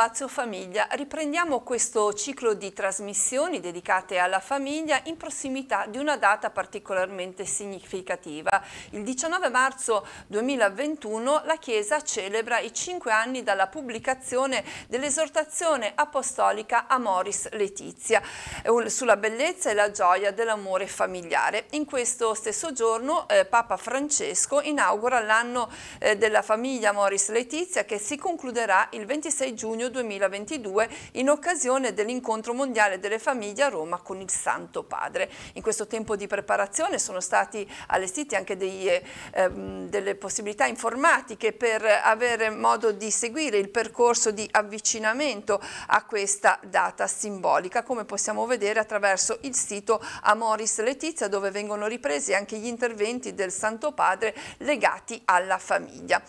Spazio Famiglia riprendiamo questo ciclo di trasmissioni dedicate alla famiglia in prossimità di una data particolarmente significativa. Il 19 marzo 2021 la Chiesa celebra i cinque anni dalla pubblicazione dell'esortazione apostolica Amoris Letizia eh, sulla bellezza e la gioia dell'amore familiare. In questo stesso giorno eh, Papa Francesco inaugura l'anno eh, della famiglia Amoris Letizia che si concluderà il 26 giugno 2022 in occasione dell'incontro mondiale delle famiglie a Roma con il Santo Padre. In questo tempo di preparazione sono stati allestiti anche degli, eh, ehm, delle possibilità informatiche per avere modo di seguire il percorso di avvicinamento a questa data simbolica, come possiamo vedere attraverso il sito Amoris Letizia dove vengono ripresi anche gli interventi del Santo Padre legati alla famiglia.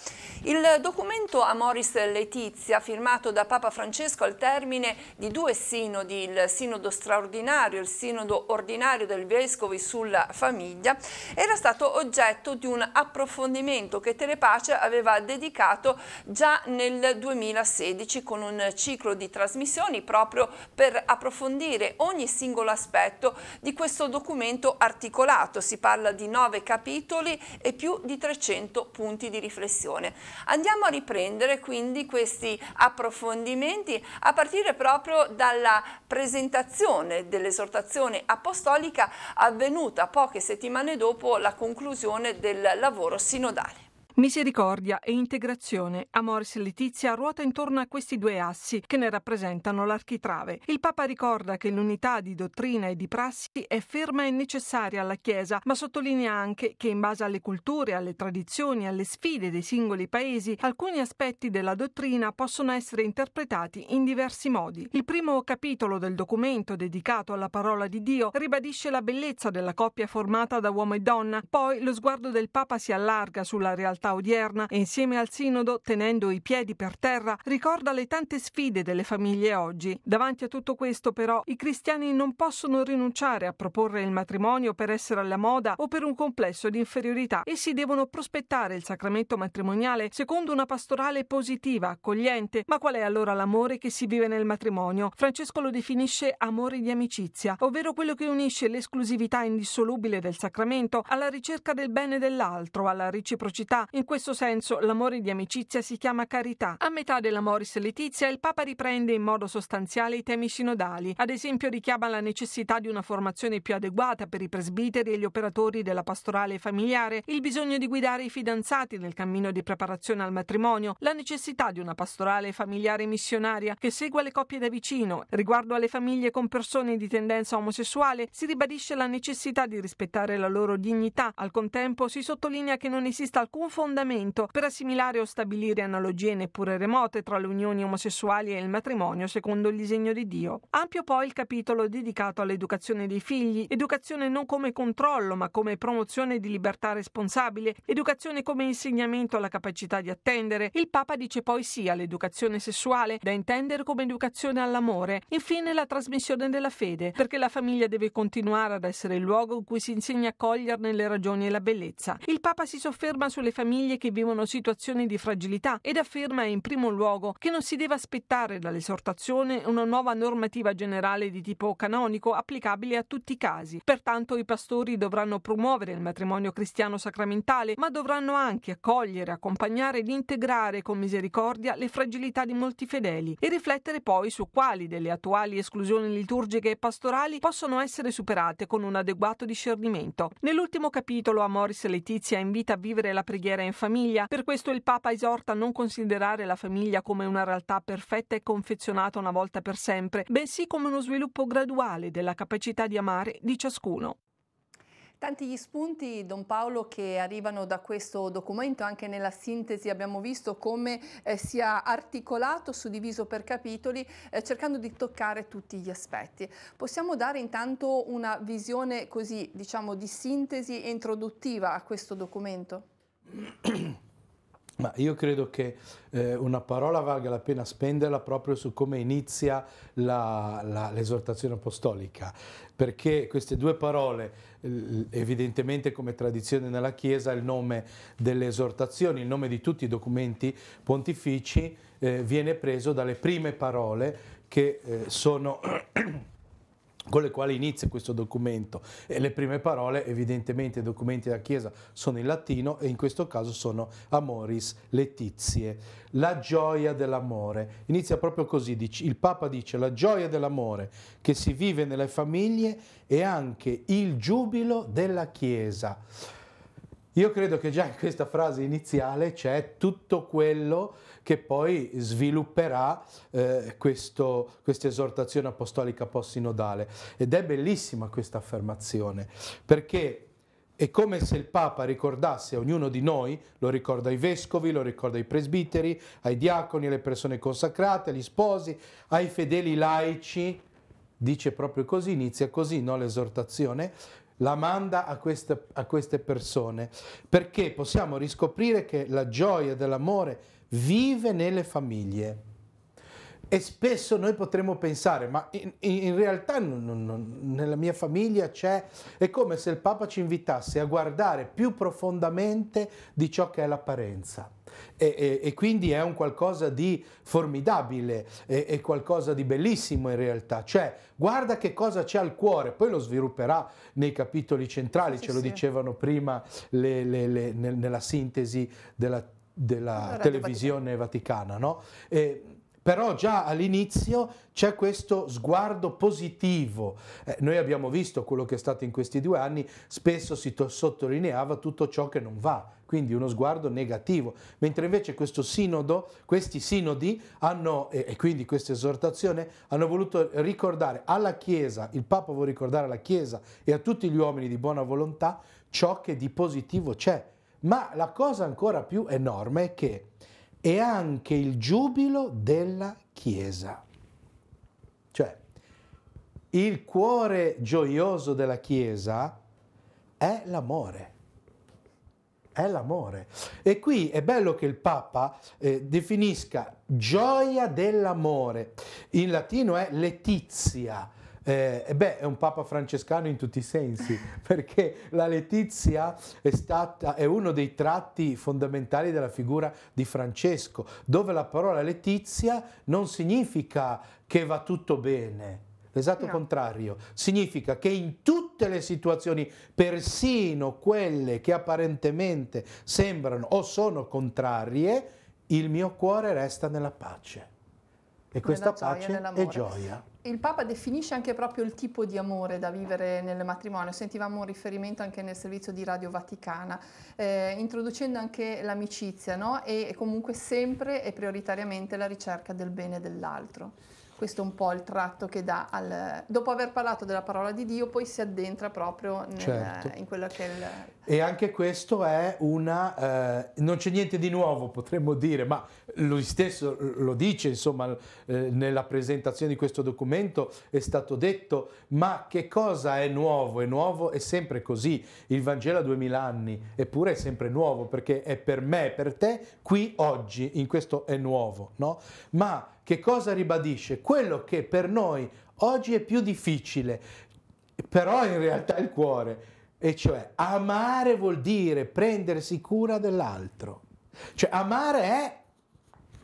Il documento Amoris Letizia firmato da Papa Francesco al termine di due sinodi, il sinodo straordinario e il sinodo ordinario del Vescovi sulla famiglia, era stato oggetto di un approfondimento che Telepace aveva dedicato già nel 2016 con un ciclo di trasmissioni proprio per approfondire ogni singolo aspetto di questo documento articolato. Si parla di nove capitoli e più di 300 punti di riflessione. Andiamo a riprendere quindi questi approfondimenti approfondimenti a partire proprio dalla presentazione dell'esortazione apostolica avvenuta poche settimane dopo la conclusione del lavoro sinodale. Misericordia e integrazione. Amoris Letizia ruota intorno a questi due assi che ne rappresentano l'architrave. Il Papa ricorda che l'unità di dottrina e di prassi è ferma e necessaria alla Chiesa, ma sottolinea anche che in base alle culture, alle tradizioni, alle sfide dei singoli paesi, alcuni aspetti della dottrina possono essere interpretati in diversi modi. Il primo capitolo del documento dedicato alla parola di Dio ribadisce la bellezza della coppia formata da uomo e donna, poi lo sguardo del Papa si allarga sulla realtà realtà odierna e insieme al Sinodo, tenendo i piedi per terra, ricorda le tante sfide delle famiglie oggi. Davanti a tutto questo però i cristiani non possono rinunciare a proporre il matrimonio per essere alla moda o per un complesso di inferiorità. Essi devono prospettare il sacramento matrimoniale secondo una pastorale positiva, accogliente. Ma qual è allora l'amore che si vive nel matrimonio? Francesco lo definisce amore di amicizia, ovvero quello che unisce l'esclusività indissolubile del sacramento alla ricerca del bene dell'altro, alla reciprocità, in questo senso l'amore di amicizia si chiama carità. A metà della Moris Letizia il Papa riprende in modo sostanziale i temi sinodali. Ad esempio richiama la necessità di una formazione più adeguata per i presbiteri e gli operatori della pastorale familiare, il bisogno di guidare i fidanzati nel cammino di preparazione al matrimonio, la necessità di una pastorale familiare missionaria che segua le coppie da vicino. Riguardo alle famiglie con persone di tendenza omosessuale si ribadisce la necessità di rispettare la loro dignità. Al contempo si sottolinea che non esiste alcun fondamento fondamento per assimilare o stabilire analogie neppure remote tra le unioni omosessuali e il matrimonio secondo il disegno di Dio. Ampio poi il capitolo dedicato all'educazione dei figli, educazione non come controllo ma come promozione di libertà responsabile, educazione come insegnamento alla capacità di attendere. Il Papa dice poi sì all'educazione sessuale, da intendere come educazione all'amore. Infine la trasmissione della fede, perché la famiglia deve continuare ad essere il luogo in cui si insegna a coglierne le ragioni e la bellezza. Il Papa si sofferma sulle famiglie famiglie che vivono situazioni di fragilità ed afferma in primo luogo che non si deve aspettare dall'esortazione una nuova normativa generale di tipo canonico applicabile a tutti i casi. Pertanto i pastori dovranno promuovere il matrimonio cristiano sacramentale, ma dovranno anche accogliere, accompagnare ed integrare con misericordia le fragilità di molti fedeli e riflettere poi su quali delle attuali esclusioni liturgiche e pastorali possono essere superate con un adeguato discernimento. Nell'ultimo capitolo Amoris Letizia invita a vivere la preghiera vivere in famiglia. Per questo il Papa esorta a non considerare la famiglia come una realtà perfetta e confezionata una volta per sempre, bensì come uno sviluppo graduale della capacità di amare di ciascuno. Tanti gli spunti, Don Paolo, che arrivano da questo documento, anche nella sintesi abbiamo visto come eh, sia articolato, suddiviso per capitoli, eh, cercando di toccare tutti gli aspetti. Possiamo dare intanto una visione così, diciamo, di sintesi e introduttiva a questo documento? Ma io credo che eh, una parola valga la pena spenderla proprio su come inizia l'esortazione apostolica, perché queste due parole, evidentemente come tradizione nella Chiesa, il nome delle esortazioni, il nome di tutti i documenti pontifici, eh, viene preso dalle prime parole che eh, sono con le quali inizia questo documento. E le prime parole, evidentemente i documenti della Chiesa, sono in latino e in questo caso sono amoris letizie, la gioia dell'amore. Inizia proprio così, il Papa dice la gioia dell'amore che si vive nelle famiglie e anche il giubilo della Chiesa. Io credo che già in questa frase iniziale c'è tutto quello che poi svilupperà eh, questo, questa esortazione apostolica post-sinodale. Ed è bellissima questa affermazione, perché è come se il Papa ricordasse a ognuno di noi, lo ricorda ai vescovi, lo ricorda ai presbiteri, ai diaconi, alle persone consacrate, agli sposi, ai fedeli laici, dice proprio così, inizia così no, l'esortazione, la manda a queste, a queste persone, perché possiamo riscoprire che la gioia dell'amore vive nelle famiglie. E spesso noi potremmo pensare, ma in, in realtà non, non, nella mia famiglia c'è, è come se il Papa ci invitasse a guardare più profondamente di ciò che è l'apparenza. E, e, e quindi è un qualcosa di formidabile, è, qualcosa di bellissimo in realtà. Cioè, guarda che cosa c'è al cuore, poi lo svilupperà nei capitoli centrali, sì, ce lo dicevano prima le, le, le, nel, nella sintesi della della televisione vaticana, no? E, però già all'inizio c'è questo sguardo positivo. Eh, noi abbiamo visto quello che è stato in questi due anni, spesso si to- sottolineava tutto ciò che non va, quindi uno sguardo negativo, mentre invece questo sinodo, questi sinodi hanno, e, e quindi questa esortazione, hanno voluto ricordare alla Chiesa, il Papa vuole ricordare alla Chiesa e a tutti gli uomini di buona volontà ciò che di positivo c'è ma la cosa ancora più enorme è che è anche il giubilo della Chiesa. Cioè, il cuore gioioso della Chiesa è l'amore. È l'amore. E qui è bello che il Papa eh, definisca gioia dell'amore. In latino è letizia eh, beh, è un Papa francescano in tutti i sensi, perché la Letizia è, stata, è uno dei tratti fondamentali della figura di Francesco, dove la parola Letizia non significa che va tutto bene, l'esatto no. contrario, significa che in tutte le situazioni, persino quelle che apparentemente sembrano o sono contrarie, il mio cuore resta nella pace e questa pace e gioia. Il Papa definisce anche proprio il tipo di amore da vivere nel matrimonio, sentivamo un riferimento anche nel servizio di Radio Vaticana, eh, introducendo anche l'amicizia no? e comunque sempre e prioritariamente la ricerca del bene dell'altro. Questo è un po' il tratto che dà al... Dopo aver parlato della parola di Dio, poi si addentra proprio nel, certo. in quello che è il... E anche questo è una... Eh, non c'è niente di nuovo, potremmo dire, ma lui stesso lo dice, insomma, eh, nella presentazione di questo documento è stato detto, ma che cosa è nuovo? È nuovo, è sempre così. Il Vangelo ha 2000 anni, eppure è sempre nuovo, perché è per me, per te, qui, oggi, in questo è nuovo, no? Ma che cosa ribadisce? Quello che per noi oggi è più difficile, però in realtà è il cuore, e cioè amare vuol dire prendersi cura dell'altro. Cioè amare è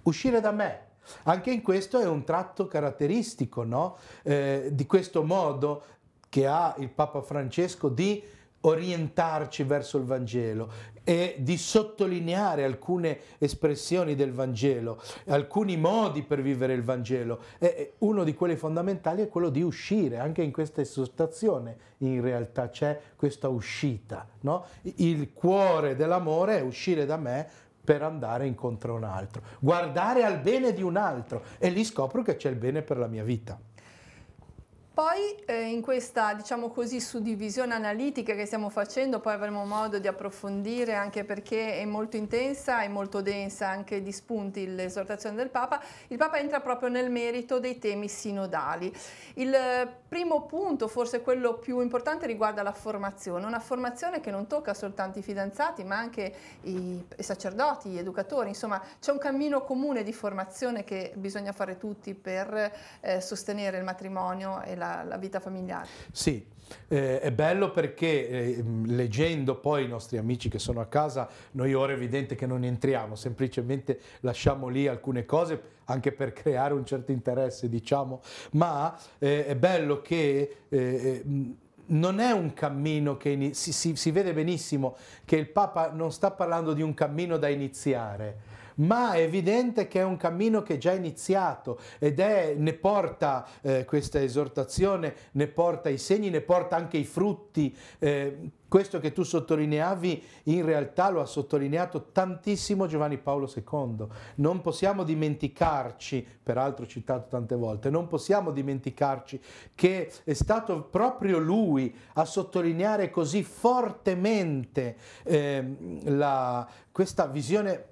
uscire da me. Anche in questo è un tratto caratteristico no? eh, di questo modo che ha il Papa Francesco di orientarci verso il Vangelo, e di sottolineare alcune espressioni del Vangelo, alcuni modi per vivere il Vangelo. E uno di quelli fondamentali è quello di uscire, anche in questa esortazione in realtà c'è questa uscita. No? Il cuore dell'amore è uscire da me per andare incontro a un altro, guardare al bene di un altro e lì scopro che c'è il bene per la mia vita. Poi eh, in questa diciamo così, suddivisione analitica che stiamo facendo, poi avremo modo di approfondire anche perché è molto intensa e molto densa anche di spunti l'esortazione del Papa, il Papa entra proprio nel merito dei temi sinodali. Il eh, primo punto, forse quello più importante, riguarda la formazione, una formazione che non tocca soltanto i fidanzati ma anche i, sacerdoti, gli educatori, insomma c'è un cammino comune di formazione che bisogna fare tutti per eh, sostenere il matrimonio e la la, la vita familiare. Sì, eh, è bello perché eh, mm, leggendo poi i nostri amici che sono a casa, noi ora è evidente che non entriamo, semplicemente lasciamo lì alcune cose anche per creare un certo interesse, diciamo, ma eh, è bello che eh, eh, mm, non è un cammino che si, si, si vede benissimo che il Papa non sta parlando di un cammino da iniziare ma è evidente che è un cammino che è già iniziato ed è, ne porta eh, questa esortazione, ne porta i segni, ne porta anche i frutti. Eh, questo che tu sottolineavi in realtà lo ha sottolineato tantissimo Giovanni Paolo II. Non possiamo dimenticarci, peraltro citato tante volte, non possiamo dimenticarci che è stato proprio lui a sottolineare così fortemente eh, la, questa visione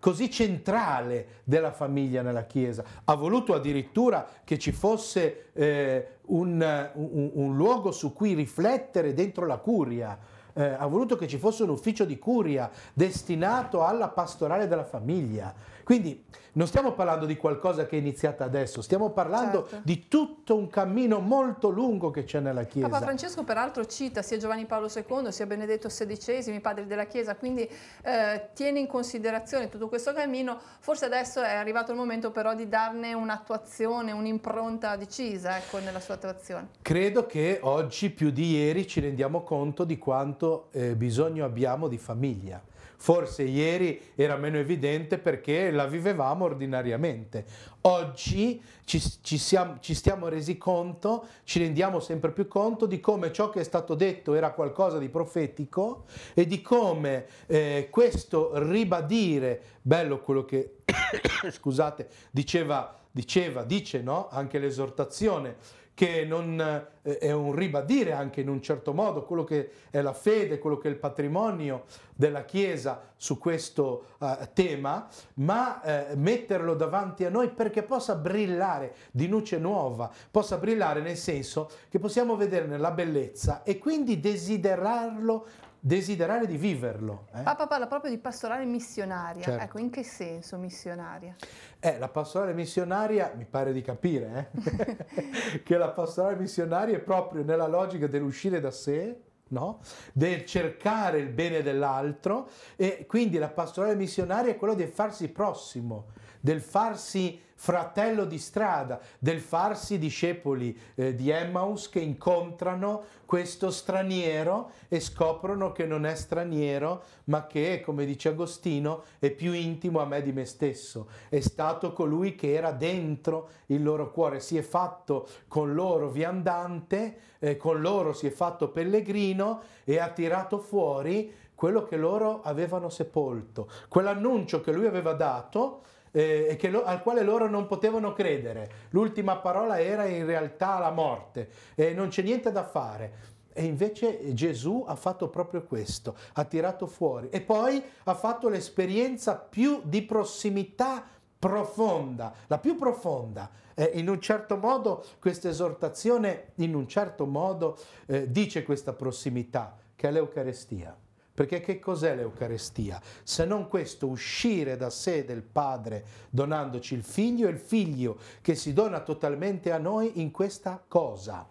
così centrale della famiglia nella Chiesa. Ha voluto addirittura che ci fosse eh, un, un, un, luogo su cui riflettere dentro la curia. Eh, ha voluto che ci fosse un ufficio di curia destinato alla pastorale della famiglia. Quindi non stiamo parlando di qualcosa che è iniziata adesso, stiamo parlando certo. di tutto un cammino molto lungo che c'è nella Chiesa. Papa Francesco peraltro cita sia Giovanni Paolo II sia Benedetto XVI, i padri della Chiesa, quindi eh, tiene in considerazione tutto questo cammino, forse adesso è arrivato il momento però di darne un'attuazione, un'impronta decisa ecco, nella sua attuazione. Credo che oggi più di ieri ci rendiamo conto di quanto eh, bisogno abbiamo di famiglia Forse ieri era meno evidente perché la vivevamo ordinariamente. Oggi ci, ci, siamo, ci stiamo resi conto, ci rendiamo sempre più conto di come ciò che è stato detto era qualcosa di profetico e di come eh, questo ribadire, bello quello che, scusate, diceva, diceva, dice no? anche l'esortazione che non, eh, è un ribadire anche in un certo modo quello che è la fede, quello che è il patrimonio della Chiesa su questo eh, tema, ma eh, metterlo davanti a noi perché possa brillare di luce nuova, possa brillare nel senso che possiamo vederne la bellezza e quindi desiderarlo desiderare di viverlo. Eh? Papa parla proprio di pastorale missionaria, certo. ecco in che senso missionaria? Eh, la pastorale missionaria, mi pare di capire, eh? che la pastorale missionaria è proprio nella logica dell'uscire da sé, No? del cercare il bene dell'altro e quindi la pastorale missionaria è quella del farsi prossimo, del farsi fratello di strada, del farsi discepoli eh, di Emmaus che incontrano questo straniero e scoprono che non è straniero, ma che, come dice Agostino, è più intimo a me di me stesso. È stato colui che era dentro il loro cuore, si è fatto con loro viandante, eh, con loro si è fatto pellegrino e ha tirato fuori quello che loro avevano sepolto, quell'annuncio che lui aveva dato eh, lo, al quale loro non potevano credere. L'ultima parola era in realtà la morte, eh, non c'è niente da fare. E invece Gesù ha fatto proprio questo, ha tirato fuori e poi ha fatto l'esperienza più di prossimità profonda, la più profonda. Eh, in un certo modo questa esortazione, in un certo modo, eh, dice questa prossimità che è l'Eucarestia. Perché che cos'è l'Eucarestia? Se non questo uscire da sé del Padre donandoci il Figlio e il Figlio che si dona totalmente a noi in questa cosa.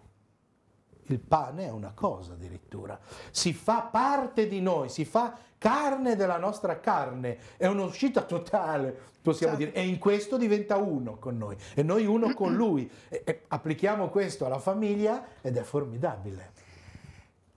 Il pane è una cosa addirittura. Si fa parte di noi, si fa carne della nostra carne. È un'uscita totale, possiamo esatto. dire. E in questo diventa uno con noi. E noi uno con lui. E, e applichiamo questo alla famiglia ed è formidabile.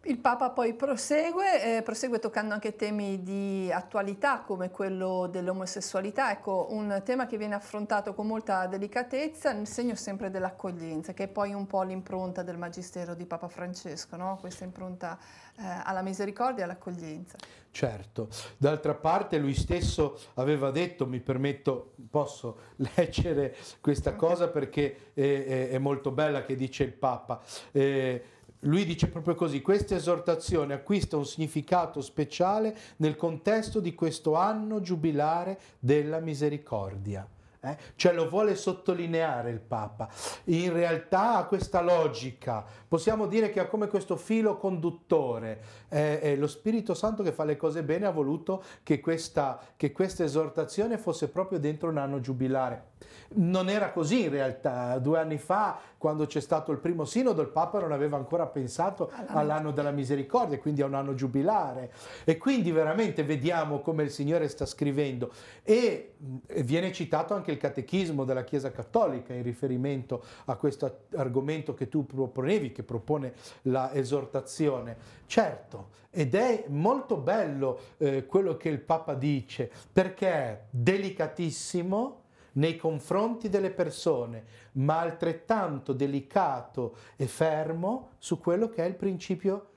Il Papa poi prosegue, eh, prosegue toccando anche temi di attualità come quello dell'omosessualità, ecco un tema che viene affrontato con molta delicatezza nel segno sempre dell'accoglienza, che è poi un po' l'impronta del Magistero di Papa Francesco, no? questa impronta eh, alla misericordia e all'accoglienza. Certo, d'altra parte lui stesso aveva detto, mi permetto, posso leggere questa cosa perché è, è, è molto bella che dice il Papa. Eh, lui dice proprio così, questa esortazione acquista un significato speciale nel contesto di questo anno giubilare della misericordia. Eh? Cioè lo vuole sottolineare il Papa. In realtà ha questa logica, possiamo dire che ha come questo filo conduttore. Eh, eh, lo Spirito Santo che fa le cose bene ha voluto che questa, che questa esortazione fosse proprio dentro un anno giubilare. Non era così in realtà, due anni fa quando c'è stato il primo sinodo il Papa non aveva ancora pensato all'anno della misericordia, quindi a un anno giubilare. E quindi veramente vediamo come il Signore sta scrivendo e, e viene citato anche anche il catechismo della Chiesa Cattolica in riferimento a questo argomento che tu proponevi, che propone la esortazione. Certo, ed è molto bello eh, quello che il Papa dice, perché è delicatissimo nei confronti delle persone, ma altrettanto delicato e fermo su quello che è il principio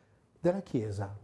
della Chiesa.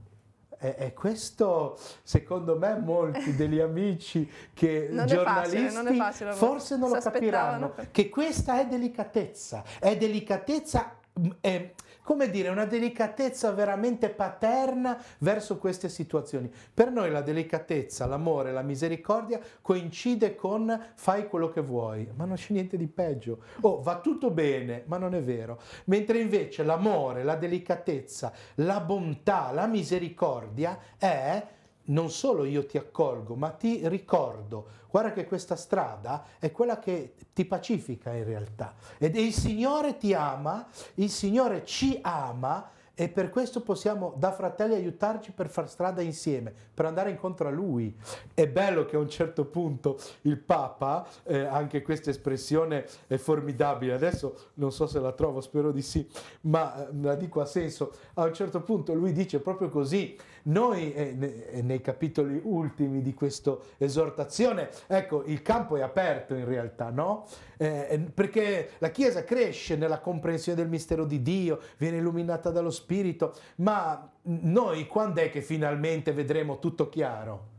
E, questo, secondo me, molti degli amici che non giornalisti è facile, non è facile, forse non lo capiranno, che questa è delicatezza, è delicatezza... È, come dire, una delicatezza veramente paterna verso queste situazioni. Per noi la delicatezza, l'amore, la misericordia coincide con fai quello che vuoi, ma non c'è niente di peggio. Oh, va tutto bene, ma non è vero. Mentre invece l'amore, la delicatezza, la bontà, la misericordia è non solo io ti accolgo, ma ti ricordo, guarda che questa strada è quella che ti pacifica in realtà. Ed il Signore ti ama, il Signore ci ama e per questo possiamo da fratelli aiutarci per far strada insieme, per andare incontro a Lui. È bello che a un certo punto il Papa, eh, anche questa espressione è formidabile, adesso non so se la trovo, spero di sì, ma eh, la dico a senso, a un certo punto lui dice proprio così, noi eh, eh, nei capitoli ultimi di questa esortazione, ecco, il campo è aperto in realtà, no? Eh, eh, perché la Chiesa cresce nella comprensione del mistero di Dio, viene illuminata dallo Spirito, ma noi quando è che finalmente vedremo tutto chiaro?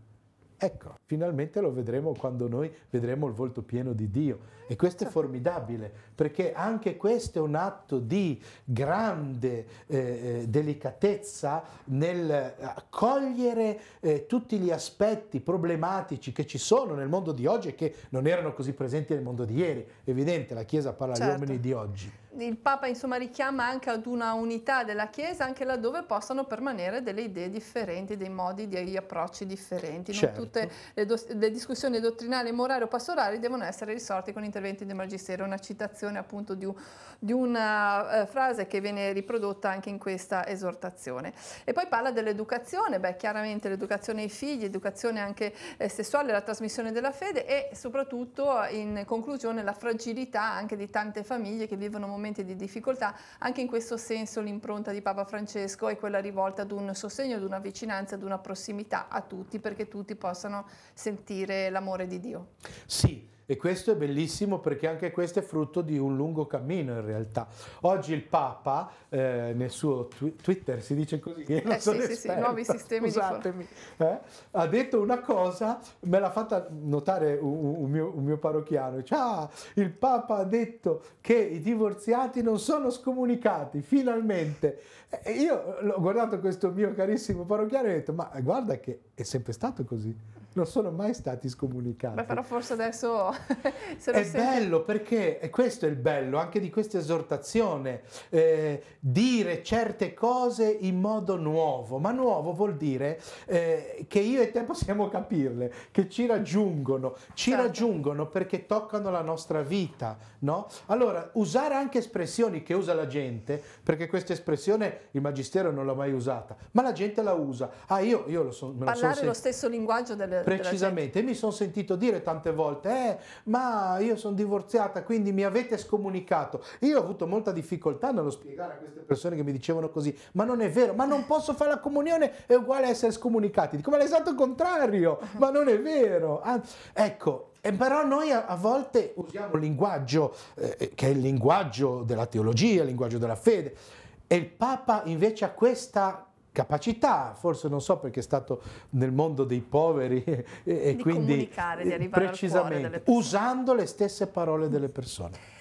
Ecco, finalmente lo vedremo quando noi vedremo il volto pieno di Dio. E questo è certo. formidabile, perché anche questo è un atto di grande eh, eh delicatezza nel eh, cogliere eh, tutti gli aspetti problematici che ci sono nel mondo di oggi e che non erano così presenti nel mondo di ieri. Evidente, la Chiesa parla certo. agli uomini di oggi il Papa insomma richiama anche ad una unità della Chiesa anche laddove possano permanere delle idee differenti, dei modi, di approcci differenti. Certo. Non tutte le, do- le, discussioni dottrinali, morali o pastorali devono essere risorte con interventi del Magistero, una citazione appunto di, di una eh, frase che viene riprodotta anche in questa esortazione. E poi parla dell'educazione, beh chiaramente l'educazione ai figli, educazione anche eh, sessuale, la trasmissione della fede e soprattutto in conclusione la fragilità anche di tante famiglie che vivono momenti momenti di difficoltà, anche in questo senso l'impronta di Papa Francesco è quella rivolta ad un sostegno, ad una vicinanza, ad una prossimità a tutti perché tutti possano sentire l'amore di Dio. Sì. E questo è bellissimo perché anche questo è frutto di un lungo cammino in realtà. Oggi il Papa, eh, nel suo tw- Twitter si dice così, eh, eh sì, esperto, sì, sì, nuovi sistemi scusatemi, eh, ha detto una cosa, me l'ha fatta notare un, un, mio, un mio, parrocchiano, dice, ah, il Papa ha detto che i divorziati non sono scomunicati, finalmente. E io ho guardato questo mio carissimo parrocchiano e ho detto, ma guarda che è sempre stato così non sono mai stati scomunicati. Beh, però forse adesso... se è bello perché e questo è il bello anche di questa esortazione, eh, dire certe cose in modo nuovo, ma nuovo vuol dire eh, che io e te possiamo capirle, che ci raggiungono, ci certo. raggiungono perché toccano la nostra vita, no? Allora, usare anche espressioni che usa la gente, perché questa espressione il magistero non l'ha mai usata, ma la gente la usa. Ah, io, io lo so... Parlare lo, so lo stesso linguaggio delle Precisamente, della mi sono sentito dire tante volte, eh, ma io sono divorziata, quindi mi avete scomunicato. Io ho avuto molta difficoltà nello spiegare a queste persone che mi dicevano così, ma non è vero, ma non posso fare la comunione, è uguale a essere scomunicati. Dico, ma l'esatto contrario, ma non è vero. Ah, ecco, e però noi a, volte usiamo un linguaggio eh, eh, che è il linguaggio della teologia, il linguaggio della fede, e il Papa invece ha questa capacità, forse non so perché è stato nel mondo dei poveri e, e quindi precisamente usando le stesse parole delle persone.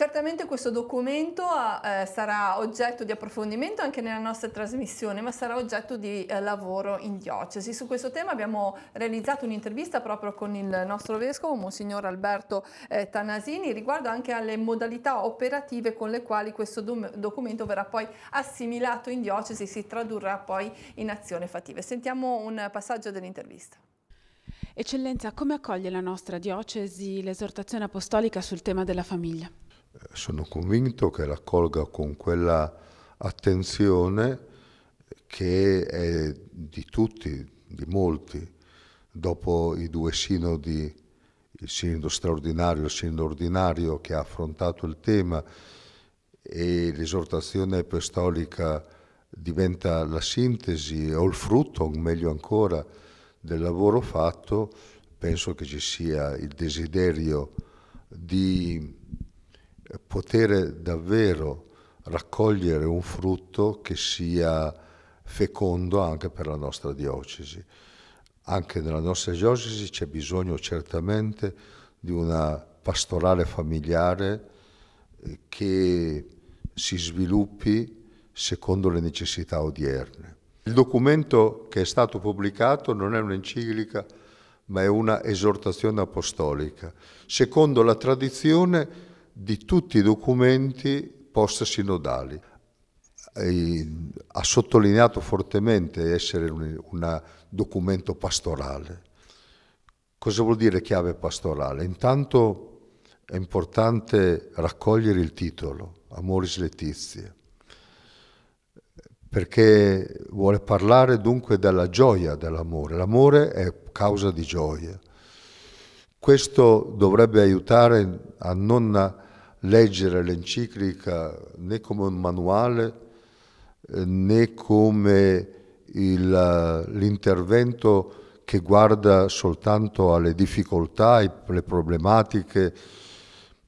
Certamente questo documento ah, eh, sarà oggetto di approfondimento anche nella nostra trasmissione, ma sarà oggetto di eh, lavoro in diocesi. Su questo tema abbiamo realizzato un'intervista proprio con il nostro vescovo, Monsignor Alberto eh, Tanasini, riguardo anche alle modalità operative con le quali questo do documento verrà poi assimilato in diocesi e si tradurrà poi in azione fattive. Sentiamo un passaggio dell'intervista. Eccellenza, come accoglie la nostra diocesi l'esortazione apostolica sul tema della famiglia? sono convinto che raccolga con quella attenzione che è di tutti, di molti, dopo i due sinodi, il sinodo straordinario e il sinodo ordinario che ha affrontato il tema e l'esortazione apostolica diventa la sintesi o il frutto, meglio ancora, del lavoro fatto, penso che ci sia il desiderio di eh, poter davvero raccogliere un frutto che sia fecondo anche per la nostra diocesi. Anche nella nostra diocesi c'è bisogno certamente di una pastorale familiare eh, che si sviluppi secondo le necessità odierne. Il documento che è stato pubblicato non è un'enciclica, ma è una esortazione apostolica. Secondo la tradizione di tutti i documenti post-sinodali. Ha sottolineato fortemente essere un documento pastorale. Cosa vuol dire chiave pastorale? Intanto è importante raccogliere il titolo, Amoris Letizia, perché vuole parlare dunque della gioia dell'amore. L'amore è causa di gioia. Questo dovrebbe aiutare a non leggere l'enciclica né come un manuale eh, né come il, eh, l'intervento che guarda soltanto alle difficoltà, alle problematiche,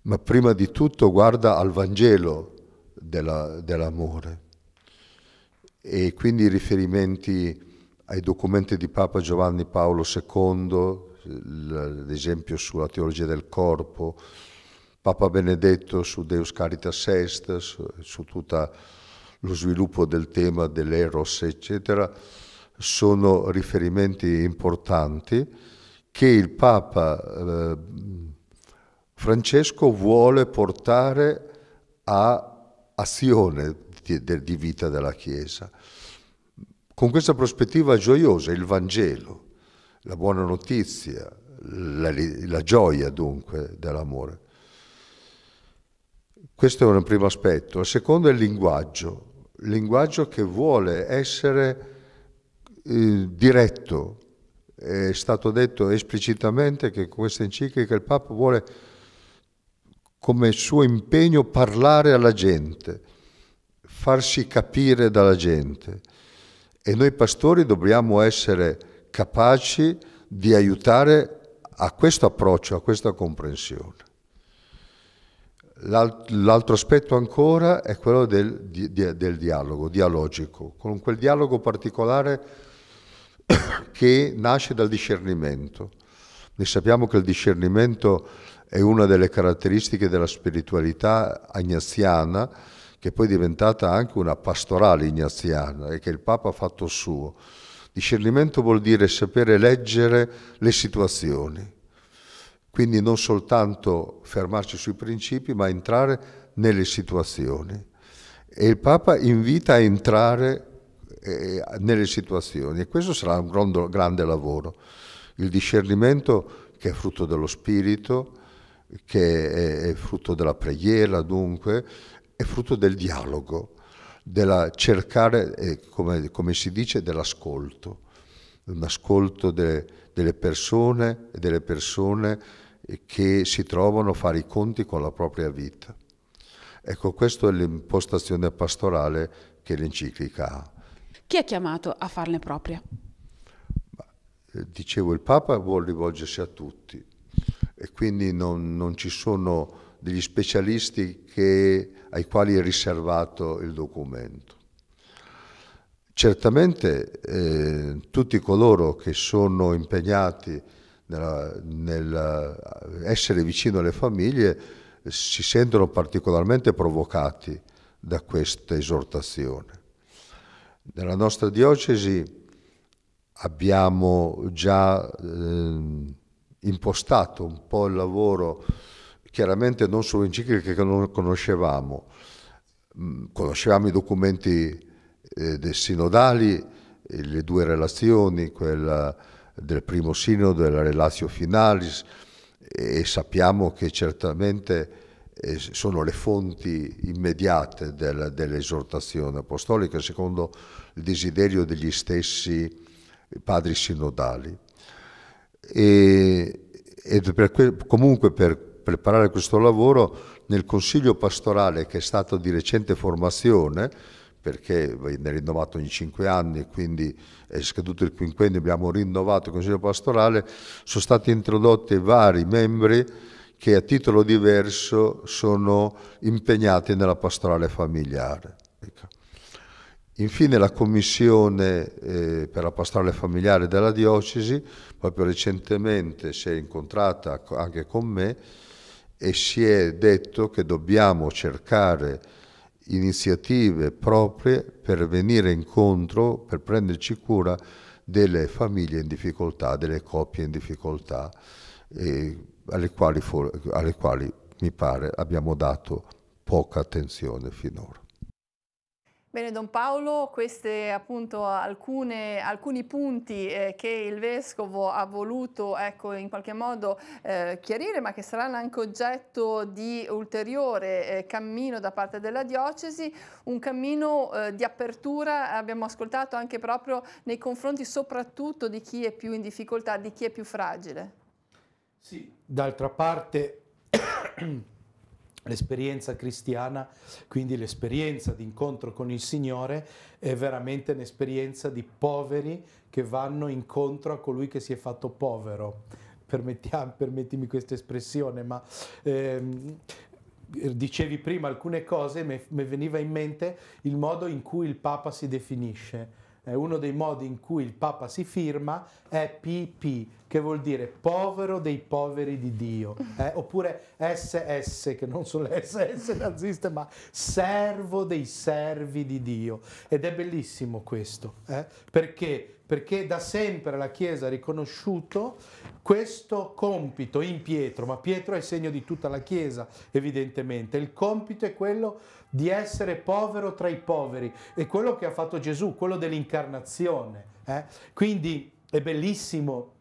ma prima di tutto guarda al Vangelo della, dell'amore. E quindi i riferimenti ai documenti di Papa Giovanni Paolo II, l'esempio sulla teologia del corpo, Papa Benedetto su Deus Caritas Est, su, su tutto lo sviluppo del tema dell'eros, eccetera, sono riferimenti importanti che il Papa eh, Francesco vuole portare a azione di, di vita della Chiesa. Con questa prospettiva gioiosa, il Vangelo, la buona notizia, la, la gioia dunque dell'amore. Questo è un primo aspetto. Il secondo è il linguaggio, il linguaggio che vuole essere eh, diretto. È stato detto esplicitamente che con questa enciclica il Papa vuole come suo impegno parlare alla gente, farsi capire dalla gente. E noi pastori dobbiamo essere capaci di aiutare a questo approccio, a questa comprensione. L'altro aspetto ancora è quello del, del, dialogo, dialogico, con quel dialogo particolare che nasce dal discernimento. Noi sappiamo che il discernimento è una delle caratteristiche della spiritualità ignaziana, che poi è diventata anche una pastorale ignaziana e che il Papa ha fatto suo. Discernimento vuol dire sapere leggere le situazioni quindi non soltanto fermarci sui principi, ma entrare nelle situazioni. E il Papa invita a entrare eh, nelle situazioni e questo sarà un grondo, grande lavoro. Il discernimento che è frutto dello spirito, che è frutto della preghiera, dunque, è frutto del dialogo, della cercare, eh, come, come, si dice, dell'ascolto, un ascolto de, delle persone e delle persone che si trovano a fare i conti con la propria vita. Ecco, questa è l'impostazione pastorale che l'enciclica ha. Chi è chiamato a farne propria? Eh, dicevo, il Papa vuole rivolgersi a tutti e quindi non, non ci sono degli specialisti che, ai quali è riservato il documento. Certamente eh, tutti coloro che sono impegnati nell'essere eh, vicino alle famiglie si sentono particolarmente provocati da questa esortazione. Nella nostra diocesi abbiamo già eh, impostato un po' il lavoro, chiaramente non sulle encicliche che non conoscevamo, mm, conoscevamo i documenti eh, sinodali, eh, le due relazioni, quella del primo sinodo e la relatio finalis, e sappiamo che certamente eh, sono le fonti immediate del, dell'esortazione apostolica, secondo il desiderio degli stessi padri sinodali. E, per que, comunque per preparare questo lavoro nel Consiglio pastorale che è stato di recente formazione, perché viene rinnovato ogni cinque anni e quindi è scaduto il quinquennio, abbiamo rinnovato il Consiglio pastorale, sono stati introdotti vari membri che a titolo diverso sono impegnati nella pastorale familiare. Ecco. Infine la Commissione eh, per la pastorale familiare della Diocesi proprio recentemente si è incontrata anche con me e si è detto che dobbiamo cercare iniziative proprie per venire incontro, per prenderci cura delle famiglie in difficoltà, delle coppie in difficoltà, eh, alle, quali alle quali mi pare abbiamo dato poca attenzione finora. Bene Don Paolo, questi appunto alcune, alcuni punti eh, che il Vescovo ha voluto ecco, in qualche modo eh, chiarire ma che saranno anche oggetto di ulteriore eh, cammino da parte della Diocesi, un cammino eh, di apertura abbiamo ascoltato anche proprio nei confronti soprattutto di chi è più in difficoltà, di chi è più fragile. Sì, d'altra parte L'esperienza cristiana, quindi l'esperienza di incontro con il Signore, è veramente un'esperienza di poveri che vanno incontro a colui che si è fatto povero. permettimi questa espressione, ma ehm, dicevi prima alcune cose, mi veniva in mente il modo in cui il Papa si definisce. Eh, uno dei modi in cui il Papa si firma è PP, che vuol dire povero dei poveri di Dio, eh? oppure SS, che non sono le SS naziste, ma servo dei servi di Dio. Ed è bellissimo questo, eh? perché perché da sempre la Chiesa ha riconosciuto questo compito in Pietro, ma Pietro è il segno di tutta la Chiesa evidentemente, il compito è quello di essere povero tra i poveri, è quello che ha fatto Gesù, quello dell'incarnazione. Eh? Quindi è bellissimo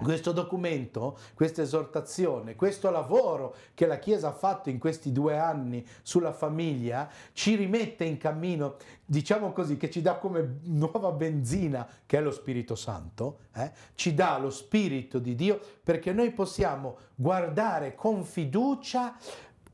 questo documento, questa esortazione, questo lavoro che la Chiesa ha fatto in questi due anni sulla famiglia ci rimette in cammino, diciamo così, che ci dà come nuova benzina, che è lo Spirito Santo, eh? ci dà lo Spirito di Dio perché noi possiamo guardare con fiducia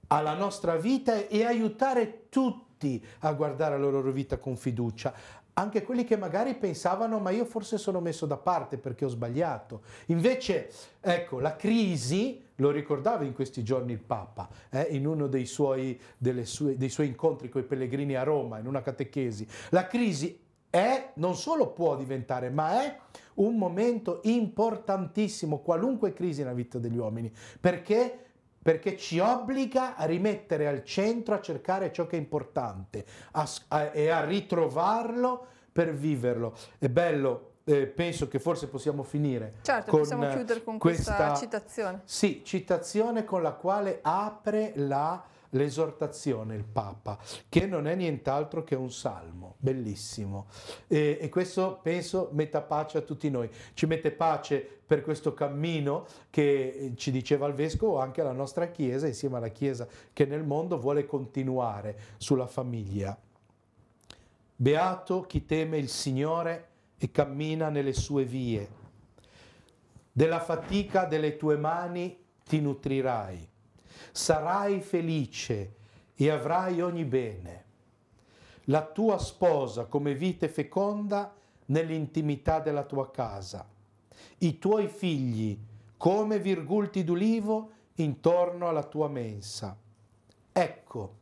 alla nostra vita e aiutare tutti a guardare la loro vita con fiducia, anche quelli che magari pensavano ma io forse sono messo da parte perché ho sbagliato. Invece, ecco, la crisi, lo ricordava in questi giorni il Papa, eh, in uno dei suoi, sue, dei suoi incontri con i pellegrini a Roma, in una catechesi, la crisi è, non solo può diventare, ma è un momento importantissimo, qualunque crisi nella vita degli uomini, perché perché ci obbliga a rimettere al centro, a cercare ciò che è importante a, a, e a ritrovarlo per viverlo. È bello eh, penso che forse possiamo finire. Certo, con, possiamo chiudere con questa, questa, citazione. Sì, citazione con la quale apre la l'esortazione, il Papa, che non è nient'altro che un salmo, bellissimo. E, e questo penso metta pace a tutti noi, ci mette pace per questo cammino che eh, ci diceva il Vescovo, anche la nostra Chiesa, insieme alla Chiesa che nel mondo vuole continuare sulla famiglia. Beato chi teme il Signore e cammina nelle sue vie. Della fatica delle tue mani ti nutrirai sarai felice e avrai ogni bene. La tua sposa come vite feconda nell'intimità della tua casa, i tuoi figli come virgulti d'ulivo intorno alla tua mensa. Ecco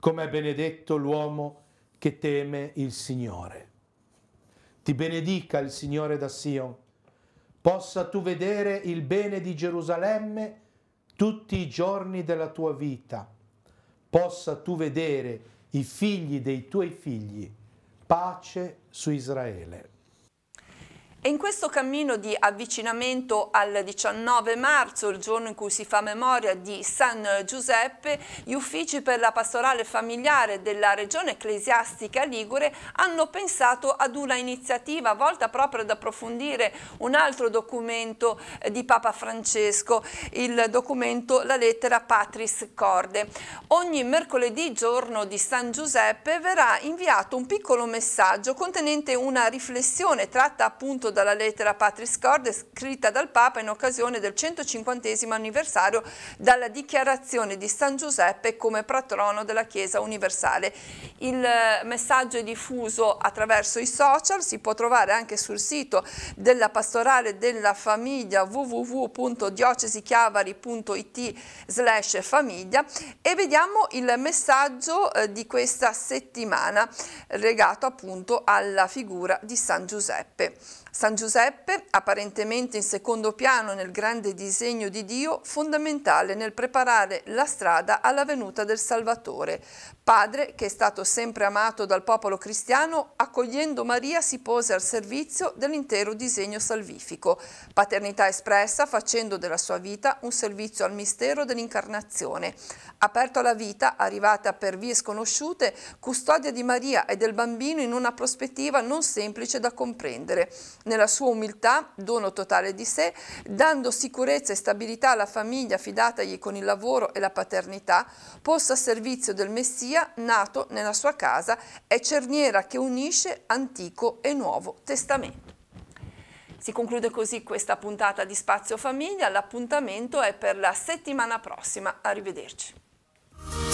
com'è benedetto l'uomo che teme il Signore. Ti benedica il Signore da Sion, possa tu vedere il bene di Gerusalemme tutti i giorni della tua vita, possa tu vedere i figli dei tuoi figli, pace su Israele. E in questo cammino di avvicinamento al 19 marzo, il giorno in cui si fa memoria di San Giuseppe, gli uffici per la pastorale familiare della regione ecclesiastica Ligure hanno pensato ad una iniziativa volta proprio ad approfondire un altro documento eh, di Papa Francesco, il documento La lettera Patris Corde. Ogni mercoledì giorno di San Giuseppe verrà inviato un piccolo messaggio contenente una riflessione tratta appunto dalla lettera Patris Corde scritta dal Papa in occasione del 150 anniversario dalla dichiarazione di San Giuseppe come patrono della Chiesa universale. Il eh, messaggio è diffuso attraverso i social, si può trovare anche sul sito della pastorale della famiglia www.diocesichiavari.it slash famiglia e vediamo il messaggio eh, di questa settimana legato appunto alla figura di San Giuseppe. San Giuseppe, apparentemente in secondo piano nel grande disegno di Dio, fondamentale nel preparare la strada alla venuta del Salvatore. Padre che è stato sempre amato dal popolo cristiano, accogliendo Maria si pose al servizio dell'intero disegno salvifico. Paternità espressa facendo della sua vita un servizio al mistero dell'incarnazione. Aperto alla vita, arrivata per vie sconosciute, custodia di Maria e del bambino in una prospettiva non semplice da comprendere nella sua umiltà, dono totale di sé, dando sicurezza e stabilità alla famiglia affidatagli con il lavoro e la paternità, posta a servizio del Messia nato nella sua casa, è cerniera che unisce Antico e Nuovo Testamento. Si conclude così questa puntata di Spazio Famiglia, l'appuntamento è per la settimana prossima, arrivederci.